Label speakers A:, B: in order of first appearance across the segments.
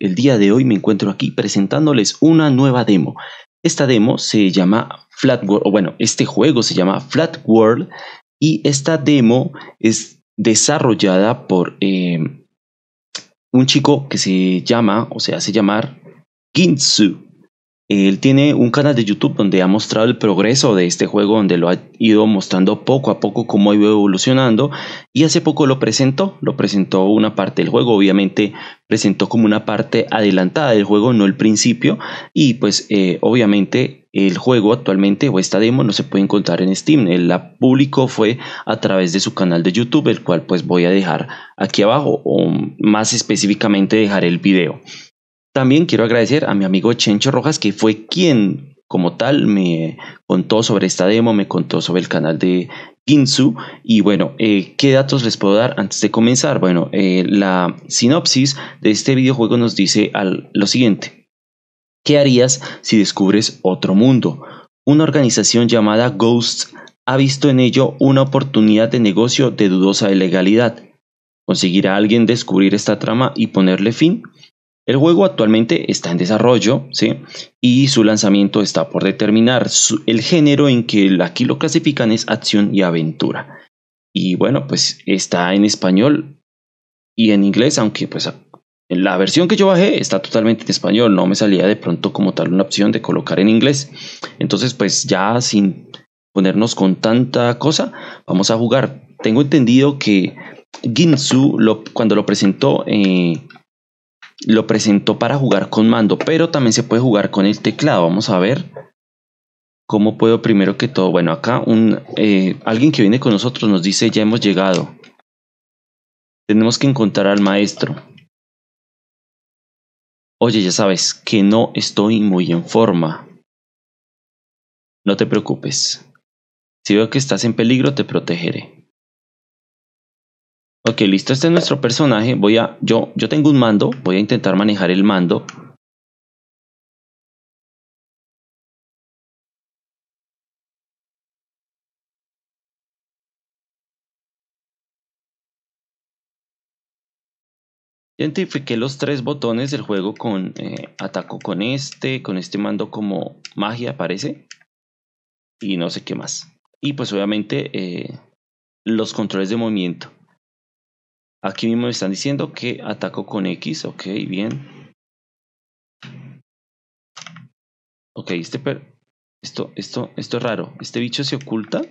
A: El día de hoy me encuentro aquí presentándoles una nueva demo. Esta demo se llama Flat World, o bueno, este juego se llama Flat World y esta demo es desarrollada por eh, un chico que se llama, o se hace llamar él tiene un canal de YouTube donde ha mostrado el progreso de este juego, donde lo ha ido mostrando poco a poco cómo ha ido evolucionando. Y hace poco lo presentó, lo presentó una parte del juego, obviamente presentó como una parte adelantada del juego, no el principio. Y pues eh, obviamente el juego actualmente o esta demo no se puede encontrar en Steam. Él la publicó fue a través de su canal de YouTube, el cual pues voy a dejar aquí abajo o más específicamente dejaré el video. También quiero agradecer a mi amigo Chencho Rojas, que fue quien como tal me contó sobre esta demo, me contó sobre el canal de Ginsu y bueno, eh, ¿qué datos les puedo dar antes de comenzar? Bueno, eh, la sinopsis de este videojuego nos dice lo siguiente. ¿Qué harías si descubres otro mundo? Una organización llamada Ghosts ha visto en ello una oportunidad de negocio de dudosa legalidad. ¿Conseguirá alguien descubrir esta trama y ponerle fin? El juego actualmente está en desarrollo ¿sí? y su lanzamiento está por determinar. el género en que aquí lo clasifican es acción y aventura. Y bueno, pues está en español y en inglés, aunque pues la versión que yo bajé está totalmente en español, no me salía de pronto como tal una opción de colocar en inglés. Entonces, pues ya sin ponernos con tanta cosa, vamos a jugar. Tengo entendido que Ginsu lo, cuando lo presentó eh, lo presentó para jugar con mando, pero también se puede jugar con el teclado. Vamos a ver cómo puedo primero que todo. Bueno, acá un, eh, alguien que viene con nosotros nos dice ya hemos llegado.
B: Tenemos que encontrar al maestro. Oye, ya sabes que no estoy muy en forma.
A: No te preocupes. Si veo que estás en peligro, te protegeré.
B: Ok, listo, este es nuestro personaje. Voy a, yo, yo tengo un mando, voy a intentar manejar el mando. Identifiqué los tres botones
A: del juego con eh, ataco con este, con este mando como magia parece. Y no sé qué más. Y pues obviamente eh, los controles de movimiento. Aquí mismo me están diciendo que ataco con X. Ok, bien.
B: Ok, este per esto, esto, esto es raro. Este bicho se oculta.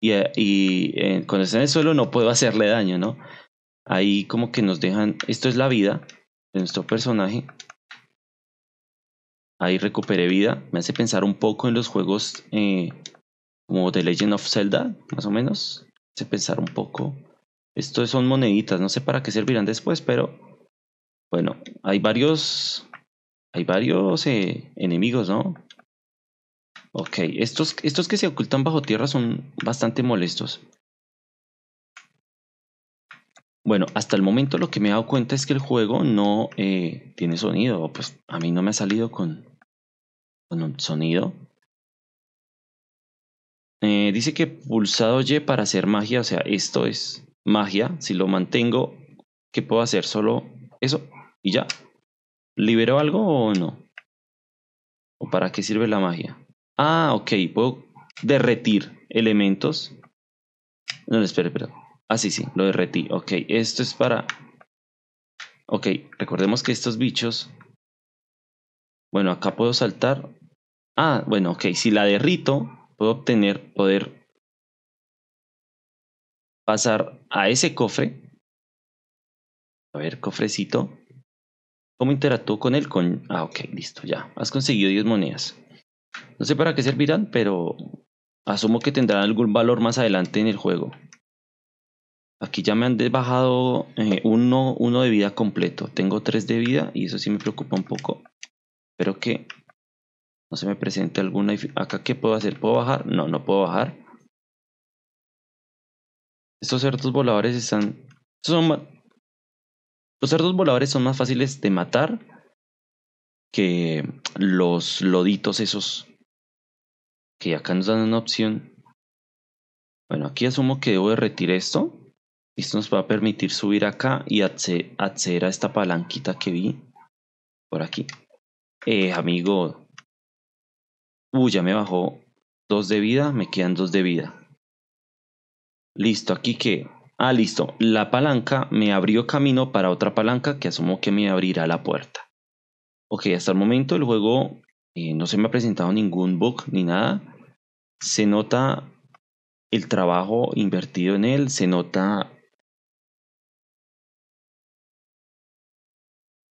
B: Y, eh, cuando está en el
A: suelo no puedo hacerle daño, ¿no? Ahí como que nos dejan... Esto es la vida de nuestro personaje. Ahí recuperé vida. Me hace pensar un poco en los juegos eh, como The Legend of Zelda, más o menos. Me hace pensar un poco estos son moneditas, no sé para qué servirán después, pero bueno, hay varios, hay varios eh, enemigos, ¿no? Ok, estos, estos que se ocultan bajo tierra son bastante molestos. Bueno, hasta el momento lo que me he dado cuenta es que el juego no eh, tiene sonido. Pues a mí no me ha salido con, con un sonido. Eh, dice que pulsado Y para hacer magia, o sea, esto es magia, si lo mantengo, ¿qué puedo hacer? Solo eso y ya. ¿Libero algo o no? ¿O para qué sirve la magia? Ah, ok, puedo derretir elementos. No, espere, espera. Ah, sí, sí, lo derretí. Ok, esto es para... Ok, recordemos que estos bichos... Bueno, acá puedo saltar. Ah, bueno, ok,
B: si la derrito, puedo obtener poder pasar a ese cofre. A ver, cofrecito.
A: ¿Cómo interactúo con él? Con... Ah, ok, listo, ya. Has conseguido 10 monedas. No sé para qué servirán, pero asumo que tendrán algún valor más adelante en el juego. Aquí ya me han bajado eh, uno, uno de vida completo. Tengo 3 de vida
B: y eso sí me preocupa un poco. Espero que no se me presente alguna... ¿Acá qué puedo hacer? ¿Puedo bajar? No, no puedo bajar. Estos
A: cerdos voladores están. Son, los cerdos voladores son más fáciles de matar que los loditos esos. Que acá nos dan una opción. Bueno, aquí asumo que debo retirar esto. Esto nos va a permitir subir acá y acceder a esta palanquita que vi por aquí. Eh, amigo. Uy, ya me bajó dos de vida, me quedan dos de vida. Listo, aquí que. Ah, listo. La palanca me abrió camino para otra palanca que asumo que me abrirá la puerta. Ok, hasta el momento el juego eh, no se me ha presentado ningún bug ni
B: nada. Se nota el trabajo invertido en él, se nota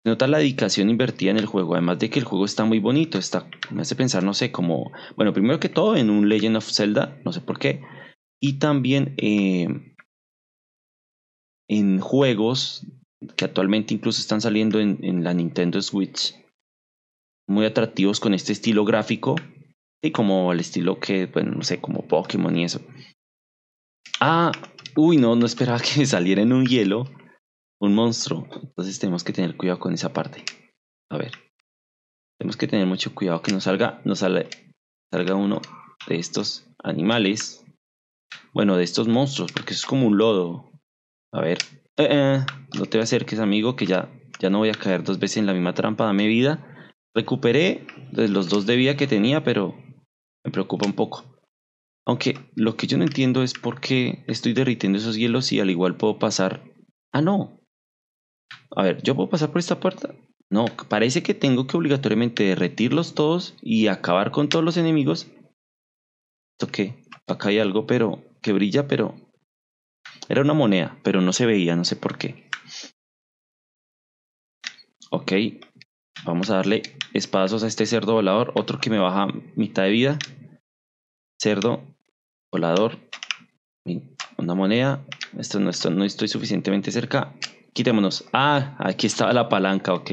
B: Se
A: nota la dedicación invertida en el juego, además de que el juego está muy bonito, está, me hace pensar, no sé, como, bueno, primero que todo en un Legend of Zelda, no sé por qué, y también eh, en juegos que actualmente incluso están saliendo en, la Nintendo Switch, muy atractivos con este estilo gráfico, y como el estilo que, bueno, no sé, como Pokémon y eso. Ah, uy, no, no esperaba que saliera en un hielo un monstruo. Entonces tenemos que tener cuidado con esa parte. A ver. Tenemos que tener mucho cuidado que no salga, no salga uno de estos animales. Bueno, de estos monstruos, porque es como un lodo. A ver. Eh, no eh, te acerques, amigo, que ya, ya no voy a caer dos veces en la misma trampa. Dame vida. Recuperé los dos de vida que tenía, pero me preocupa un poco. Aunque lo que yo no entiendo es por qué estoy derritiendo esos hielos y al igual puedo pasar. Ah, no. A ver, ¿yo puedo pasar por esta puerta? No, parece que tengo que obligatoriamente derretirlos todos y acabar con todos los enemigos. ¿Esto qué? Acá hay algo, pero que brilla, pero era una moneda, pero no se veía, no sé por qué. Ok, vamos a darle espadazos a este cerdo volador, otro que me baja mitad de vida. Cerdo volador, una moneda. Esto no, esto no estoy suficientemente cerca. Quitémonos. Ah, aquí estaba la palanca, ok.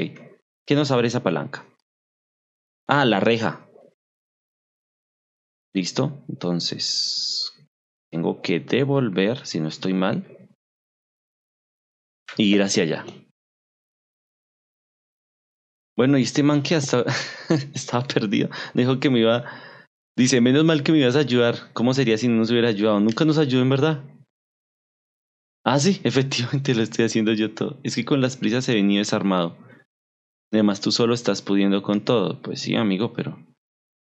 A: ¿Qué nos abre esa palanca? Ah, la reja.
B: Listo. Entonces, tengo que devolver, si no estoy mal, y ir hacia allá. Bueno, y este man que hasta estaba perdido, dijo que me iba,
A: dice, menos mal que me ibas a ayudar, ¿cómo sería si no nos hubiera ayudado? Nunca nos ayudó en verdad. Ah, sí, efectivamente lo estoy haciendo yo todo. Es que con las prisas he venido desarmado. Además, tú solo estás pudiendo con todo. Pues sí, amigo, pero...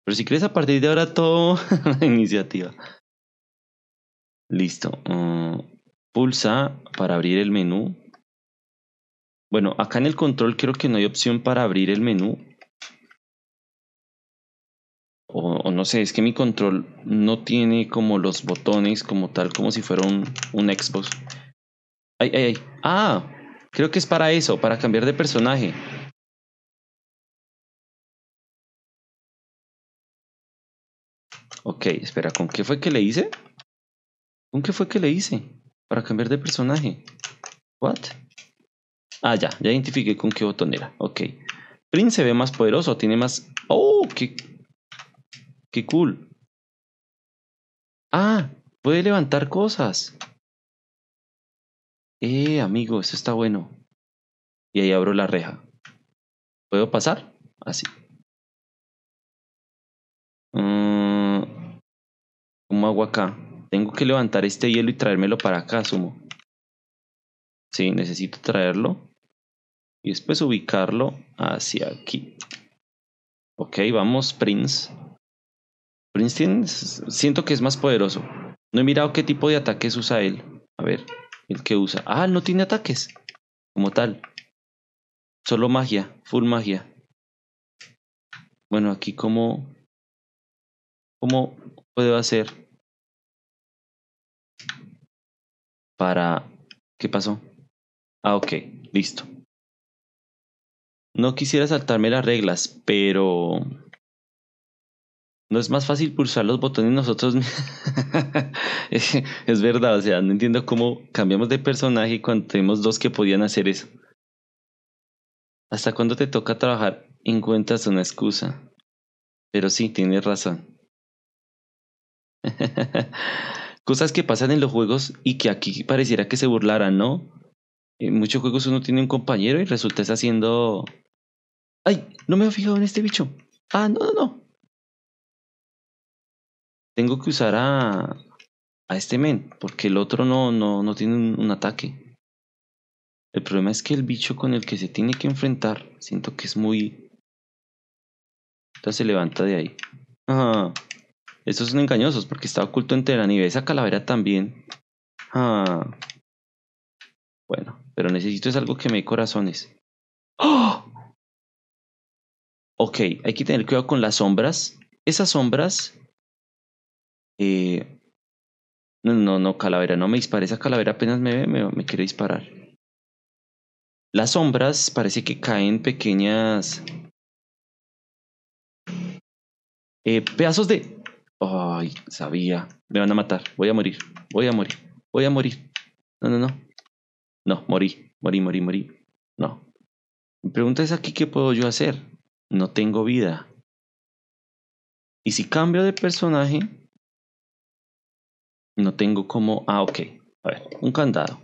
A: Pero si quieres a partir de ahora todo la iniciativa. Listo. Mm, pulsa para abrir el menú. Bueno, acá en el control creo que no hay opción para abrir el menú. O, no sé, es que mi control no tiene como los botones como tal, como si fuera un, un Xbox.
B: Ay, ay, ay. Ah, creo que es para eso, para cambiar de personaje. Ok, espera, ¿con qué fue que le hice? ¿Con qué fue que le hice?
A: Para cambiar de personaje. ¿What? Ah, ya, ya identifiqué con qué botón era. Ok. Prince ve más poderoso, tiene más... ¡Oh! ¡Qué, qué
B: cool! Ah, puede levantar cosas. Eh, amigo, eso está bueno. Y ahí abro la reja. ¿Puedo pasar?
C: Así.
A: Ah, mm, ¿Cómo hago acá? Tengo que levantar este hielo y traérmelo para acá, Sumo. Sí, necesito traerlo. Y después ubicarlo hacia aquí. Ok, vamos, Prince. Prince siento que es más poderoso. No he mirado qué tipo de ataques usa él. A ver, el que usa. Ah, no tiene ataques. Como tal. Solo magia,
B: full magia. Bueno, aquí como... ¿Cómo puedo hacer?
C: para... ¿Qué pasó? Ah, ok, listo.
B: No quisiera saltarme las reglas, pero... No es más
A: fácil pulsar los botones nosotros. es verdad, o sea, no entiendo cómo cambiamos de personaje cuando tenemos dos que podían hacer eso. Hasta cuando te toca trabajar, encuentras una excusa. Pero sí, tienes razón. Cosas que pasan en los juegos y que aquí pareciera que se burlaran, ¿no? En eh, muchos juegos uno tiene un compañero y resulta es haciendo. ¡Ay! No me he fijado en este bicho. Ah, no, no, no. Tengo que usar a. a este men, porque el otro no, no, no tiene un, un ataque. El problema es que el bicho con el que se tiene que enfrentar, siento que es muy. Entonces se levanta de ahí. Ajá. Estos son engañosos porque está oculto Entre la nieve ve esa calavera también. Ah. Bueno, pero necesito es algo que me dé corazones. ¡Oh! Ok, hay que tener cuidado con las sombras. Esas sombras. Eh, no, no, no, calavera, no me dispara. Esa calavera apenas me ve, me quiere disparar. Las sombras parece que caen pequeñas. Eh, pedazos de. Ay, sabía. Me van a matar. Voy a morir. Voy a morir. Voy a morir. No, no, no. No, morí. Morí, morí, morí. No. Mi pregunta es aquí, ¿qué puedo yo hacer? No tengo vida. Y si cambio de
B: personaje,
A: no tengo como... Ah, ok. A ver, un candado.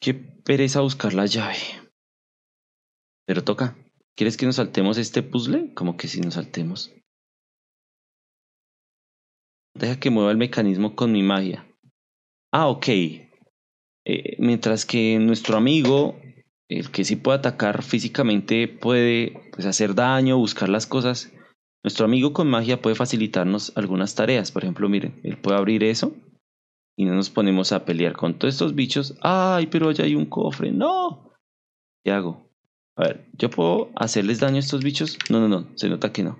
A: Qué pereza buscar la llave. Pero toca. ¿Quieres que nos saltemos este puzzle? Como que si nos saltemos. Deja que mueva el mecanismo con mi magia. Ah, ok. Eh, mientras que nuestro amigo, el que sí puede atacar físicamente, puede pues, hacer daño, buscar las cosas. Nuestro amigo con magia puede facilitarnos algunas tareas. Por ejemplo, miren, él puede abrir eso y no nos ponemos a pelear con todos estos bichos. ¡Ay, pero allá hay un cofre! ¡No! ¿Qué hago? A ver, ¿yo puedo hacerles daño a estos bichos? No, no, no, se nota que no.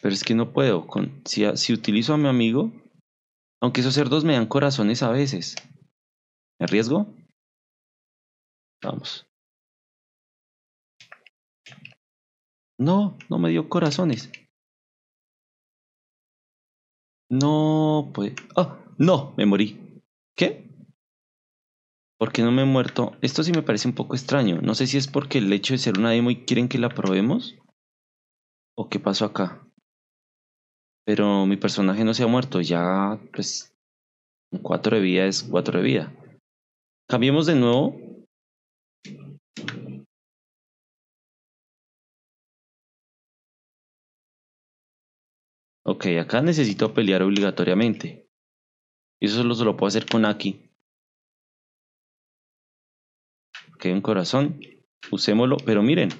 A: Pero es que no puedo. Con, si, utilizo a mi amigo,
B: aunque esos cerdos me dan corazones a veces. ¿Me arriesgo? Vamos. No, no me dio corazones. No, pues. ¡Ah! ¡No! Me morí. ¿Qué? ¿Por qué no me he muerto?
A: Esto sí me parece un poco extraño. No sé si es porque el hecho de ser una demo y quieren que la probemos. ¿O qué pasó acá? Pero mi personaje no se ha muerto, ya
C: pues
B: cuatro de vida es cuatro de vida. Cambiemos de nuevo. Ok, acá necesito pelear obligatoriamente. eso solo se lo puedo hacer con aquí.
A: Ok, un corazón. Usémoslo. Pero miren,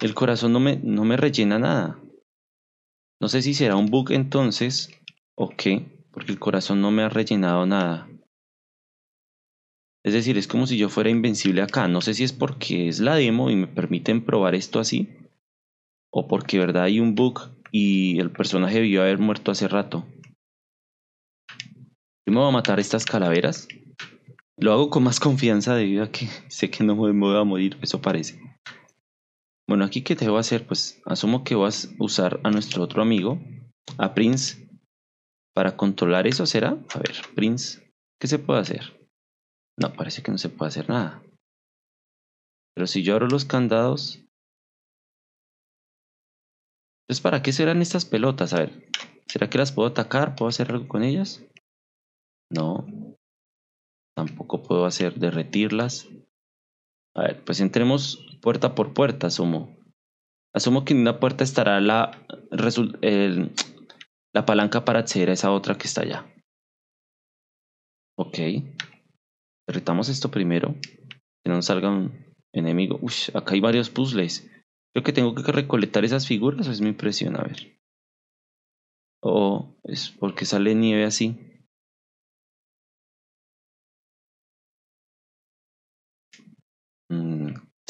A: el corazón me, no me rellena nada. No sé si será un bug entonces o qué, porque el corazón no me ha rellenado nada. Es decir, es como si yo fuera invencible acá. No sé si es porque es la demo y me permiten probar esto así, o porque verdad hay un bug y el personaje debió haber muerto hace rato. Yo me a matar estas calaveras. Lo hago con más confianza debido a que sé que no me voy a morir, eso parece. Bueno, aquí qué te voy a hacer, pues asumo que vas a usar a nuestro otro amigo, a Prince, para controlar
B: eso, ¿será? A ver, Prince, ¿qué se puede hacer? No, parece que no se puede hacer nada. Pero si yo abro los candados... Entonces,
A: pues, ¿para qué serán estas pelotas? A ver, ¿será que las puedo atacar? ¿Puedo hacer algo con ellas? No. Tampoco puedo hacer derretirlas. A ver, pues entremos puerta por puerta, asumo. Asumo que en una puerta estará la, la palanca para acceder a esa otra que está allá. Ok. Derritamos esto primero. Que no salga un enemigo. Uy, acá hay varios puzzles. Creo que tengo que recolectar esas
B: figuras, es mi impresión, a ver. O es porque sale nieve así.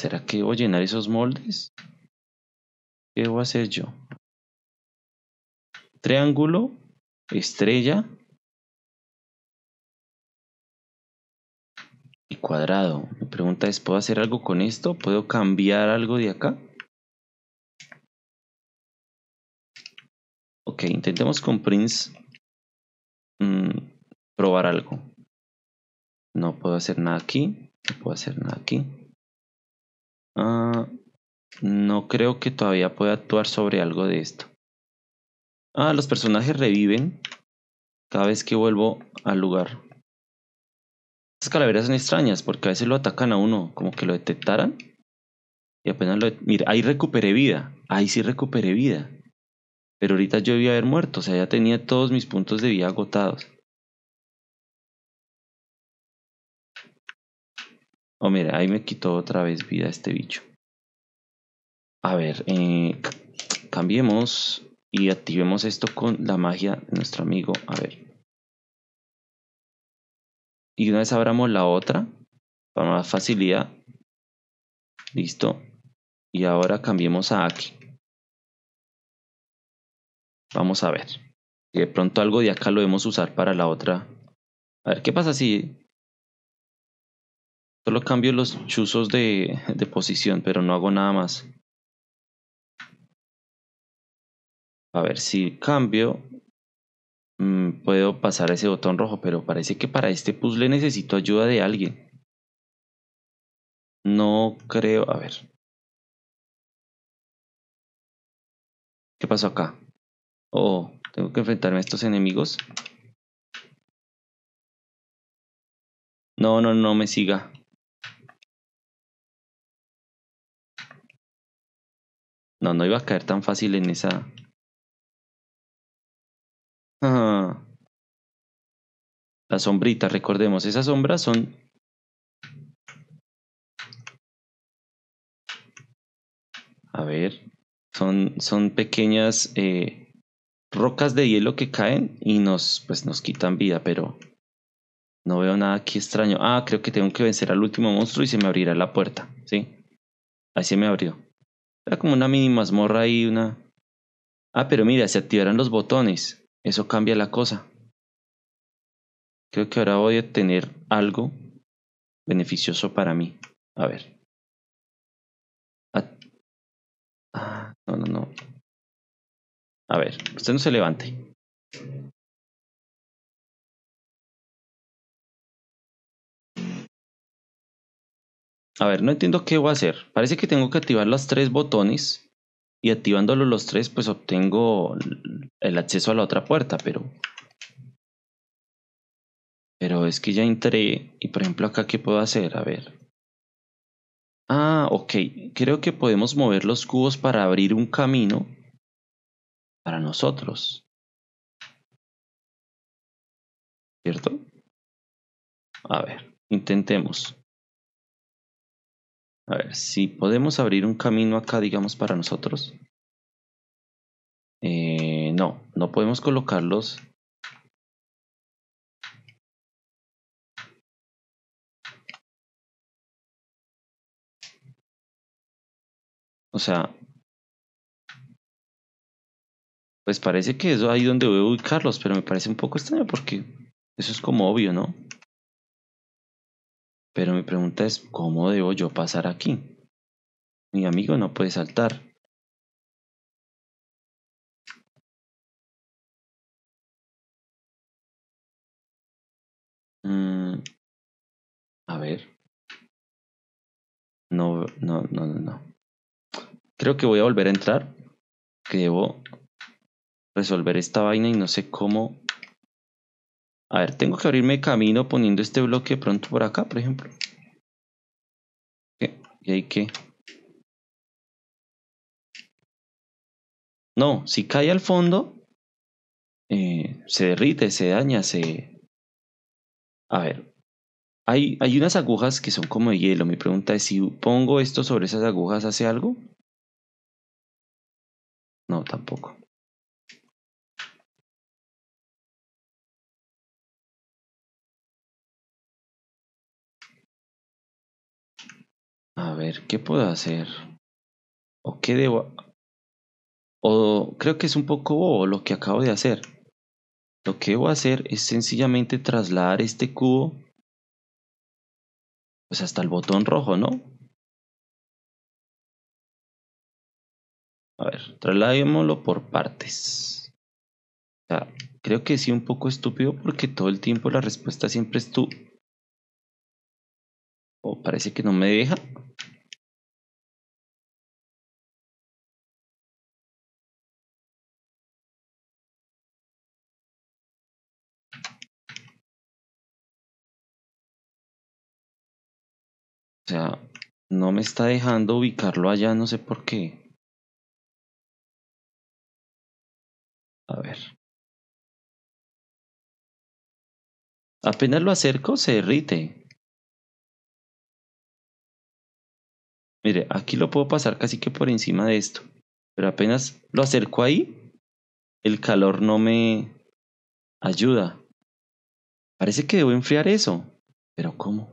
B: ¿Será que a llenar esos moldes? ¿Qué voy a hacer yo? Triángulo, estrella y cuadrado. Mi pregunta es, ¿puedo hacer algo con esto? ¿Puedo cambiar algo de acá? Ok, intentemos con Prince mm, probar algo. No puedo hacer nada aquí, no puedo hacer
C: nada aquí.
A: Ah, no creo que todavía pueda actuar sobre algo de esto. Ah, los personajes reviven cada vez que vuelvo al lugar. Estas calaveras son extrañas porque a veces lo atacan a uno, como que lo detectaran. Y apenas lo... Mira, ahí recuperé vida. Ahí sí
B: recuperé vida. Pero ahorita yo iba haber muerto, o sea, ya tenía todos mis puntos de vida agotados. Oh, mira, ahí me quitó otra vez vida este bicho. A ver, eh,
A: cambiemos y activemos esto con la magia de nuestro amigo. A ver.
B: Y una vez abramos la otra, para más facilidad. Listo. Y ahora cambiemos a aquí. Vamos a ver. De pronto algo de acá lo debemos usar para la otra. A ver, ¿qué pasa si Solo cambio
A: los chuzos de, de posición, pero no hago nada más. A ver si cambio. Mm, puedo pasar
B: ese botón rojo, pero parece que para este puzzle necesito ayuda de alguien. No creo. A ver. ¿Qué pasó acá? Oh, tengo que enfrentarme a estos enemigos. No, no, no me siga. No, no iba a caer tan fácil en esa. Ah. Las sombritas, recordemos, esas sombras son A ver, son,
A: son pequeñas eh, rocas de hielo que caen y nos, pues, nos quitan vida, pero no veo nada aquí extraño. Ah, creo que tengo que vencer al último monstruo y se me abrirá la puerta, ¿sí? Ahí se me abrió. Era como una mini mazmorra ahí, una... Ah, pero mira, se activarán los botones. Eso cambia la cosa.
B: Creo que ahora voy a tener algo beneficioso para mí.
C: A ver. Ah, ah no, no, no. A ver, usted no se levante.
B: A ver, no entiendo qué voy a hacer. Parece que tengo que activar los tres botones y activándolos
A: los tres pues obtengo el acceso a la otra puerta, pero... Pero es que ya entré y por ejemplo acá qué puedo hacer, a ver. Ah, ok, creo que podemos mover los cubos para abrir un camino
C: para nosotros. ¿Cierto? A ver, intentemos.
B: A ver, si podemos abrir un camino acá, digamos, para nosotros. Eh, no, no podemos colocarlos. O sea, pues parece que es ahí donde voy a ubicarlos, pero me parece un poco extraño porque eso es como obvio, ¿no? Pero mi pregunta es, ¿cómo debo yo pasar aquí? Mi amigo no puede saltar. Mm, a ver. No, no, no, no. Creo que voy a volver a entrar.
A: Que debo resolver esta vaina y no sé cómo
B: a ver, tengo que abrirme camino poniendo este bloque pronto por acá, por ejemplo. ¿Y hay qué? No, si cae al fondo, eh, se derrite, se daña,
A: se... A ver, hay, hay unas agujas que son como de hielo. Mi
B: pregunta es si pongo esto sobre esas agujas, ¿hace algo?
C: No, tampoco.
B: a ver, ¿qué puedo hacer? ¿O qué debo?
A: O creo que es un poco bobo lo que acabo de hacer. Lo que debo hacer es
B: sencillamente trasladar este cubo pues hasta el botón rojo, ¿no? A ver, trasladémoslo por partes. creo que sí un poco estúpido porque todo el tiempo la respuesta siempre es tú o oh, parece que no me deja. O sea, no me está dejando ubicarlo allá, no sé por qué. A ver. Apenas lo acerco, se derrite. Mire, aquí lo puedo pasar casi que por encima de esto. Pero apenas
A: lo acerco ahí, el calor no me ayuda.
B: Parece que debo enfriar eso. Pero ¿cómo?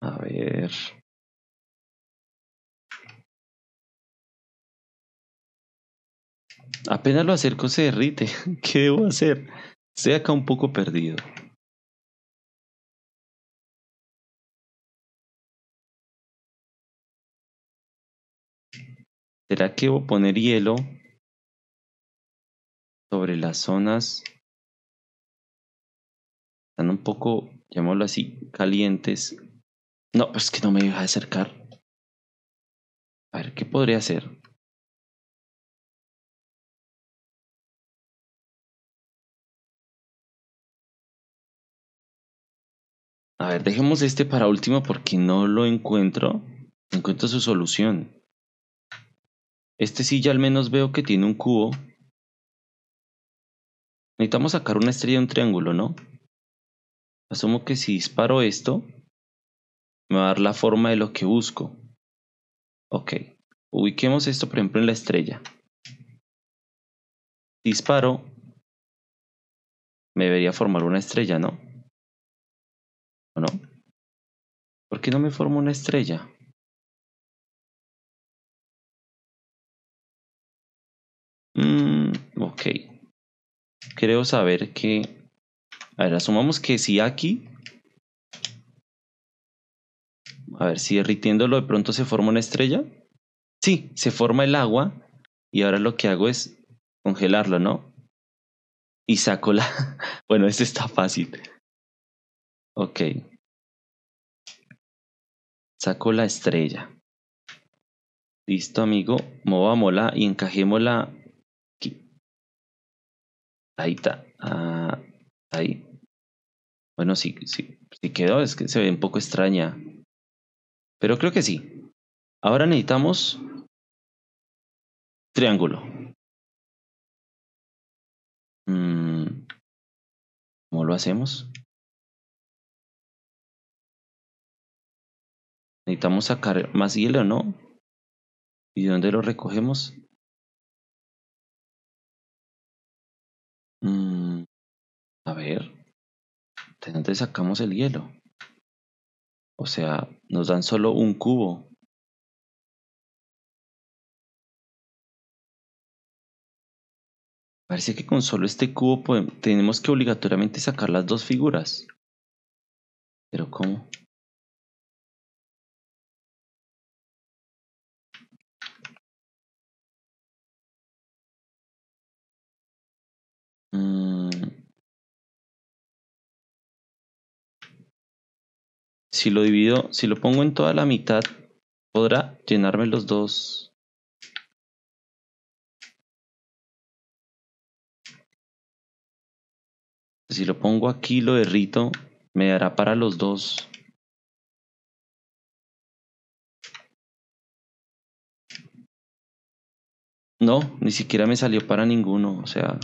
B: A ver. Apenas lo acerco se derrite. ¿Qué debo hacer? Estoy acá un poco perdido. ¿Será que debo poner hielo sobre las zonas? Están un poco, llamémoslo así, calientes. No, es pues que no me deja acercar. A ver, ¿qué podría hacer? A ver, dejemos este para último porque no lo encuentro. Encuentro su solución.
A: Este sí ya al menos veo que tiene un cubo. Necesitamos sacar una estrella de un triángulo, ¿no? Asumo que si disparo esto, me va a dar la forma de lo que busco. Ok.
B: Ubiquemos esto, por ejemplo, en la estrella. Disparo. Me debería formar una estrella, ¿no? no? ¿Por qué no me forma una estrella?
C: Mm, ok.
A: Creo saber que... A ver, asumamos que si aquí... A ver, si derritiéndolo de pronto se forma una estrella. Sí, se forma el agua. Y ahora lo que hago es congelarlo, ¿no?
B: Y saco la... Bueno, este está fácil. Ok. Saco la estrella. Listo, amigo. Movámosla y encajémosla aquí.
A: Ahí está. Ah, ahí. Bueno, si, si, si quedó,
B: es que se ve un poco extraña. Pero creo que sí. Ahora necesitamos triángulo. Mm. ¿Cómo lo hacemos? necesitamos sacar más hielo, ¿no? ¿Y de dónde lo recogemos? Mm, a ver, ¿de dónde sacamos el hielo? O sea, nos dan solo un cubo. Parece que con solo este cubo tenemos que obligatoriamente sacar las dos figuras. Pero ¿cómo? Mm. Si lo divido, si lo pongo en toda la mitad, podrá llenarme los dos. Si lo pongo aquí, lo derrito, me dará para los dos. No, ni siquiera me salió para ninguno, o sea,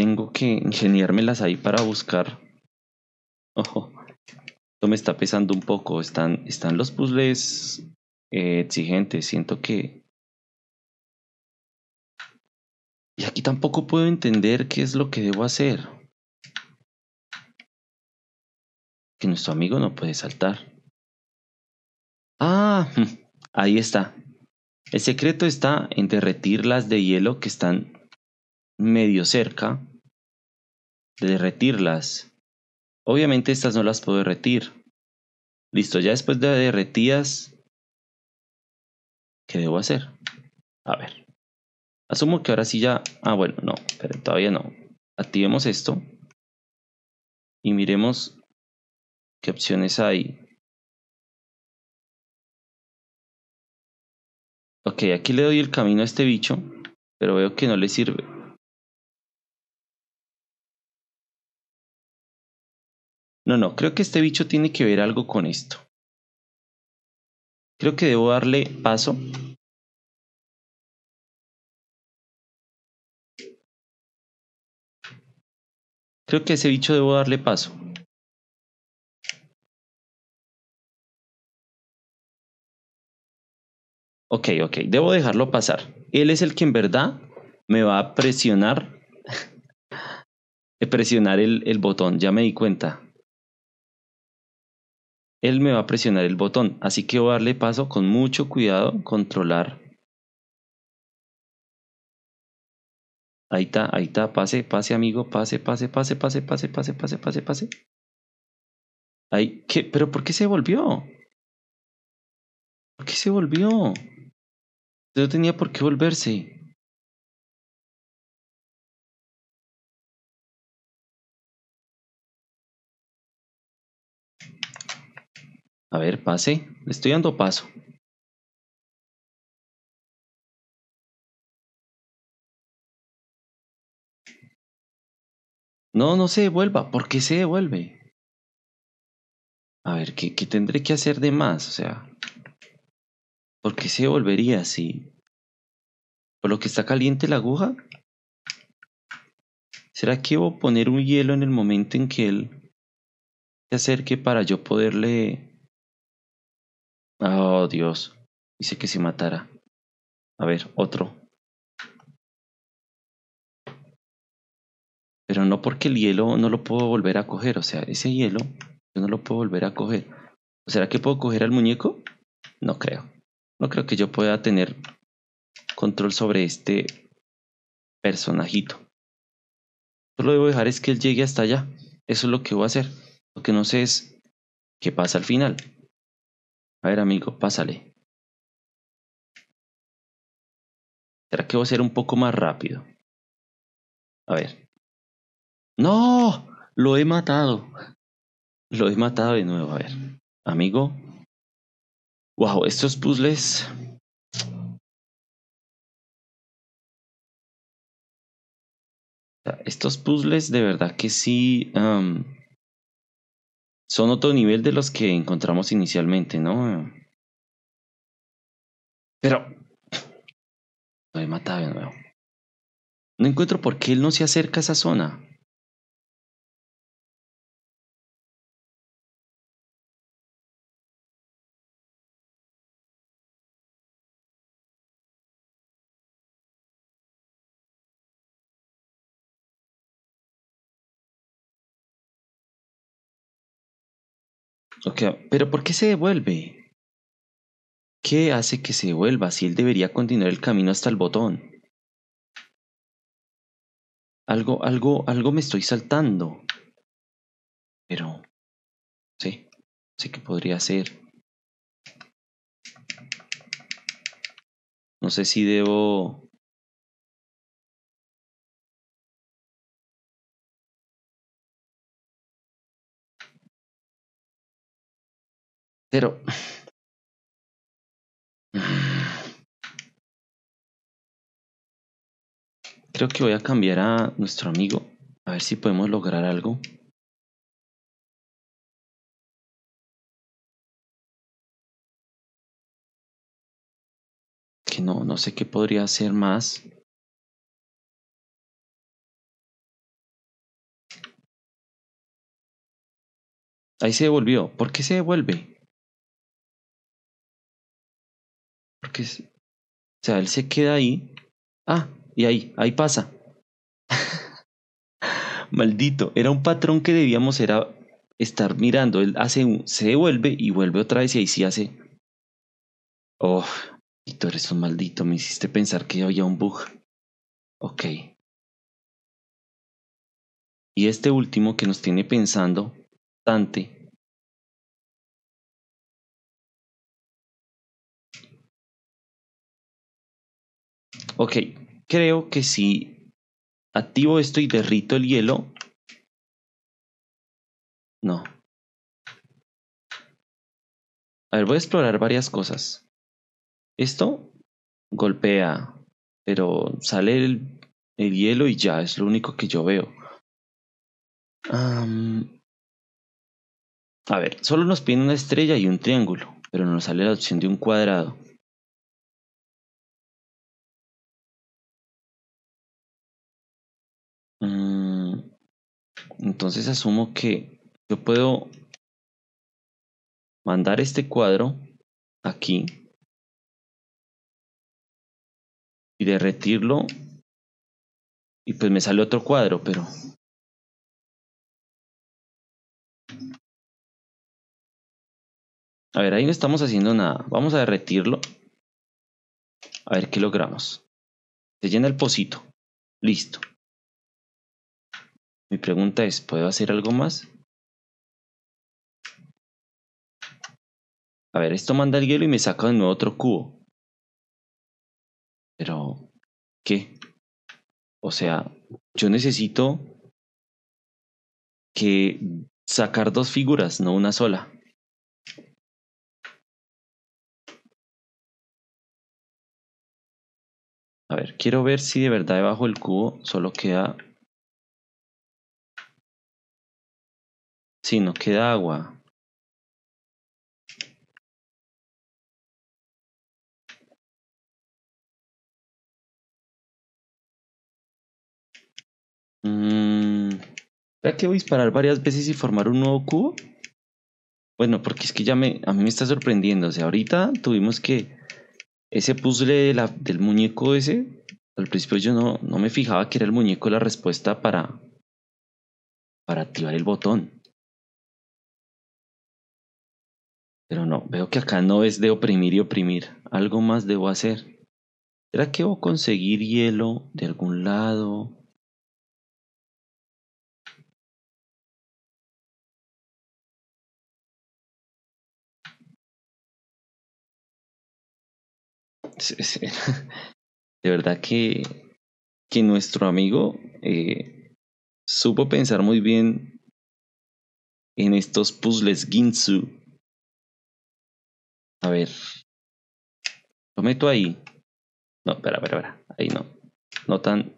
B: Tengo que ingeniármelas ahí para buscar.
A: Ojo, esto me está pesando un poco. Están, están los puzzles
B: eh, exigentes. Siento que. Y aquí tampoco puedo entender qué es lo que debo hacer. Que nuestro amigo no puede saltar. Ah,
A: ahí está. El secreto está en derretirlas las de hielo que están medio cerca derretirlas. Obviamente estas no las puedo derretir. Listo, ya después de derretidas,
B: ¿qué debo hacer? A ver. Asumo que ahora sí ya... Ah, bueno, no, pero todavía no. Activemos esto y miremos qué opciones hay. Ok, aquí le doy el camino a este bicho, pero veo que no le sirve. No, no, creo que este bicho tiene que ver algo con esto. Creo que debo darle paso. Creo que ese bicho debo darle paso. Ok, ok, debo dejarlo pasar. Él es el que en verdad
A: me va a presionar, presionar el botón, ya me di
B: cuenta él me va a presionar el botón, así que voy a darle paso con mucho cuidado, controlar.
A: Ahí está, ahí está, pase, pase amigo, pase, pase, pase, pase, pase, pase, pase, pase, pase.
B: Ahí, ¿qué? ¿Pero por qué se volvió? ¿Por qué se volvió? No tenía por qué volverse. A ver, pase. Le estoy dando paso. No, no se devuelva. ¿Por qué se devuelve? A ver, ¿qué, tendré que hacer de más? O sea,
A: ¿por qué se devolvería así? ¿Por lo que está caliente la aguja? ¿Será que debo poner un hielo en el momento en que él se
B: acerque para
A: yo poderle
B: Oh, Dios. Dice que se matara. A ver, otro. Pero no porque el hielo no lo puedo volver a coger. O
A: sea, ese hielo yo no lo puedo volver a coger. ¿Será que puedo coger al muñeco? No creo. No creo que yo pueda tener control sobre este personajito. Solo debo dejar es que él llegue hasta allá. Eso es lo que voy a
B: hacer. Lo que no sé es qué pasa al final. A ver, amigo, pásale. ¿Será que voy a ser un poco más rápido? A ver. ¡No! Lo he matado. Lo he matado de nuevo. A ver. Amigo. Wow, estos puzzles. Estos puzzles de verdad que sí son otro nivel de los que encontramos inicialmente, ¿no? Pero... matado nuevo.
C: No encuentro por qué él no se acerca a esa zona.
B: Ok, pero ¿por qué se devuelve?
A: ¿Qué hace que se devuelva si él debería continuar el camino hasta el botón?
B: Algo, algo, algo me estoy saltando. Pero... Sí, sé que podría ser. No sé si debo Pero... Creo que voy a cambiar a nuestro amigo. A ver si podemos lograr algo. Que no, no sé qué podría hacer más. Ahí se devolvió. ¿Por qué se devuelve? que o sea, él se queda ahí. Ah, y ahí, ahí
A: pasa. Maldito, era un patrón que debíamos era estar mirando. Él hace un, se devuelve y vuelve otra vez y ahí sí hace. Oh, y tú eres un maldito, me hiciste pensar que había un bug.
C: Ok.
B: Y este último que nos tiene pensando,
C: Dante, Ok, creo que
B: si activo esto y derrito el hielo. No. A ver, voy a explorar varias cosas. Esto golpea, pero sale el,
A: hielo y ya, es lo único que yo veo.
C: a
B: ver, solo nos piden una estrella y un triángulo, pero nos sale la opción de un cuadrado. Mm, entonces asumo que yo puedo mandar este cuadro aquí y derretirlo y pues me sale otro cuadro, pero... A ver, ahí no estamos haciendo nada. Vamos a derretirlo. A ver qué logramos. Se llena el pocito. Listo. Mi pregunta es, ¿puedo hacer algo más? A ver, esto manda el hielo y me saca de nuevo otro cubo. Pero, ¿qué? O sea, yo necesito que sacar dos figuras, no una sola. A ver, quiero ver si de verdad debajo del cubo solo queda Si no queda agua. ¿Verdad mm, que voy a disparar varias veces y formar
A: un nuevo cubo? Bueno, porque es que ya me, a mí me está sorprendiendo. O sea, ahorita tuvimos que ese puzzle del muñeco ese, al principio yo no, no me
B: fijaba que era el muñeco la respuesta para, para activar el botón. Pero no, veo que acá no es de oprimir y oprimir. Algo más debo hacer. ¿Será que debo conseguir hielo de algún lado? De verdad que, que
A: nuestro amigo eh, supo pensar muy bien
B: en estos puzzles Ginsu a ver. Lo meto ahí. No, espera, espera, espera. Ahí no. No tan.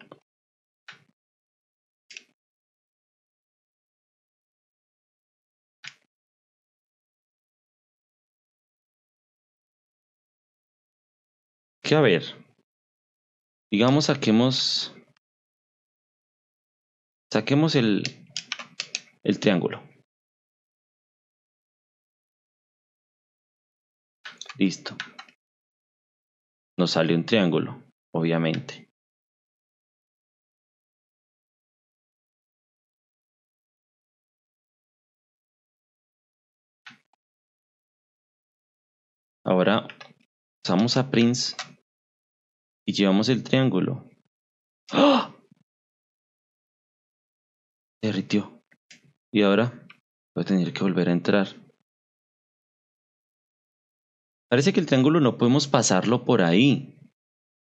B: Que a ver. Digamos, saquemos. Saquemos el, el triángulo. Listo. Nos sale un triángulo, obviamente. Ahora pasamos a Prince y llevamos el triángulo. ¡Oh! Derritió. Y ahora voy a tener que volver a entrar. Parece que el triángulo
A: no podemos pasarlo por ahí.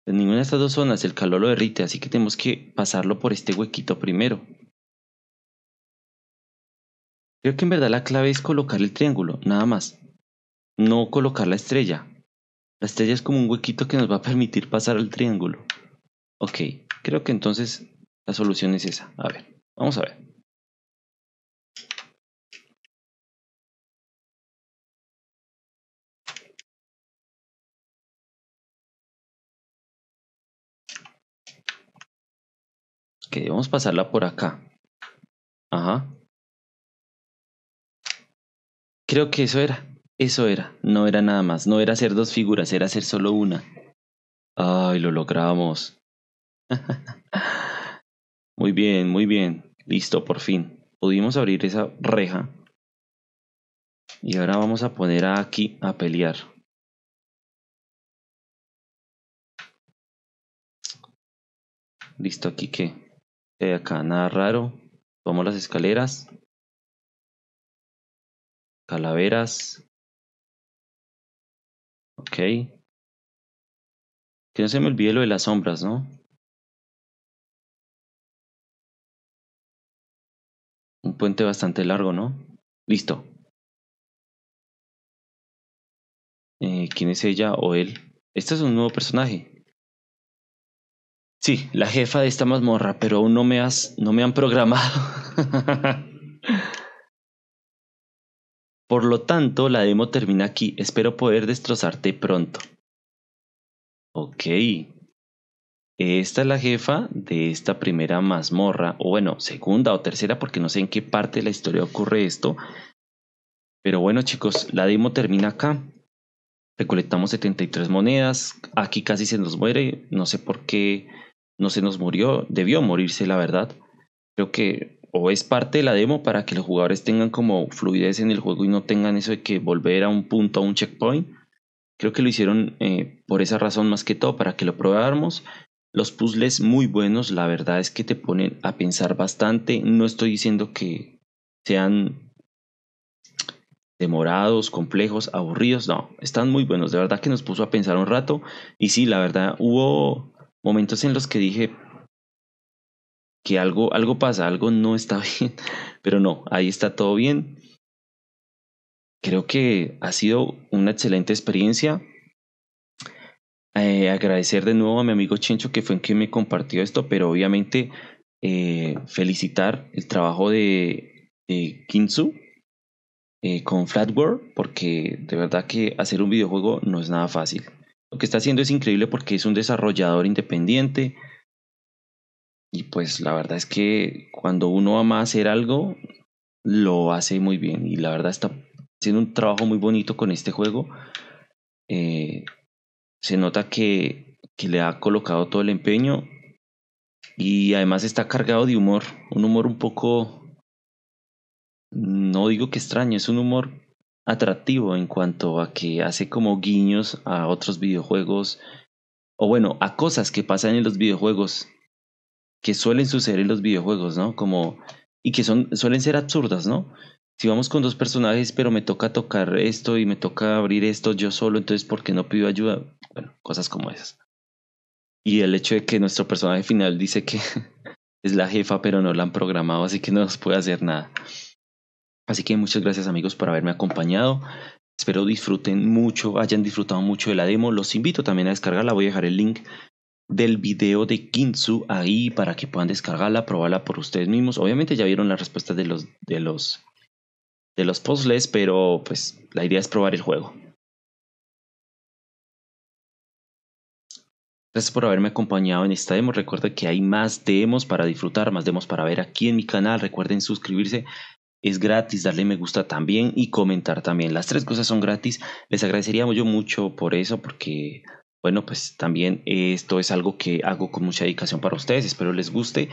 A: En ninguna de estas dos zonas el calor lo derrite, así que tenemos que pasarlo por este huequito primero. Creo que en verdad la clave es colocar el triángulo, nada más. No colocar la estrella. La estrella es como un huequito que nos va a permitir pasar el triángulo. Ok, creo que
C: entonces la solución es esa. A ver, vamos a ver.
B: que debemos pasarla por acá. Ajá.
A: Creo que eso era. Eso era. No era nada más. No era hacer dos figuras, era hacer solo una. Ay, lo logramos. muy bien, muy bien. Listo, por fin. Pudimos abrir esa reja.
B: Y ahora vamos a poner aquí a pelear. Listo, aquí que. Eh, acá nada raro. Vamos las escaleras. Calaveras. Ok. Que no se me olvide lo de las sombras, ¿no? Un puente bastante largo, ¿no? Listo. Eh, ¿Quién es ella o él? Este es un nuevo personaje. Sí, la jefa de esta
A: mazmorra, pero aún no me has, no me han programado. Por lo tanto, la demo termina aquí. Espero poder destrozarte pronto. Ok. Esta es la jefa de esta primera mazmorra, o bueno, segunda o tercera, porque no sé en qué parte de la historia ocurre esto. Pero bueno, chicos, la demo termina acá. Recolectamos 73 monedas. Aquí casi se nos muere. No sé por qué no se nos murió, debió morirse la verdad. Creo que o es parte de la demo para que los jugadores tengan como fluidez en el juego y no tengan eso de que volver a un punto, a un checkpoint. Creo que lo hicieron eh, por esa razón más que todo, para que lo probáramos. Los puzzles muy buenos, la verdad es que te ponen a pensar bastante. No estoy diciendo que sean demorados, complejos, aburridos, no, están muy buenos. De verdad que nos puso a pensar un rato. Y sí, la verdad hubo momentos en los que dije que algo, algo pasa, algo no está bien, pero no, ahí está todo bien. Creo que ha sido una excelente experiencia. Eh, agradecer de nuevo a mi amigo Chencho que fue en quien me compartió esto, pero obviamente eh, felicitar el trabajo de, Kinsu eh, con Flatware, porque de verdad que hacer un videojuego no es nada fácil. Lo que está haciendo es increíble porque es un desarrollador independiente. Y pues la verdad es que cuando uno ama hacer algo, lo hace muy bien. Y la verdad está haciendo un trabajo muy bonito con este juego. Eh, se nota que, que le ha colocado todo el empeño. Y además está cargado de humor. Un humor un poco no digo que extraño, es un humor atractivo en cuanto a que hace como guiños a otros videojuegos o bueno, a cosas que pasan en los videojuegos que suelen suceder en los videojuegos, ¿no? Como y que son suelen ser absurdas, ¿no? Si vamos con dos personajes, pero me toca tocar esto y me toca abrir esto yo solo, entonces ¿por qué no pido ayuda? Bueno, cosas como esas. Y el hecho de que nuestro personaje final dice que es la jefa, pero no la han programado, así que no nos puede hacer nada. Así que muchas gracias amigos por haberme acompañado. Espero disfruten mucho, hayan disfrutado mucho de la demo. Los invito también a descargarla. Voy a dejar el link del video de Kintsu ahí para que puedan descargarla, probarla por ustedes mismos. Obviamente ya vieron las respuestas de los de los de los puzzles, pero pues la idea es probar el juego. Gracias por haberme acompañado en esta demo. Recuerda que hay más demos para disfrutar, más demos para ver aquí en mi canal. Recuerden suscribirse es gratis darle me gusta también y comentar también. Las tres cosas son gratis. Les agradeceríamos yo mucho por eso porque bueno, pues también esto es algo que hago con mucha dedicación para ustedes. Espero les guste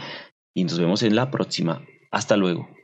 A: y nos vemos en la próxima. Hasta luego.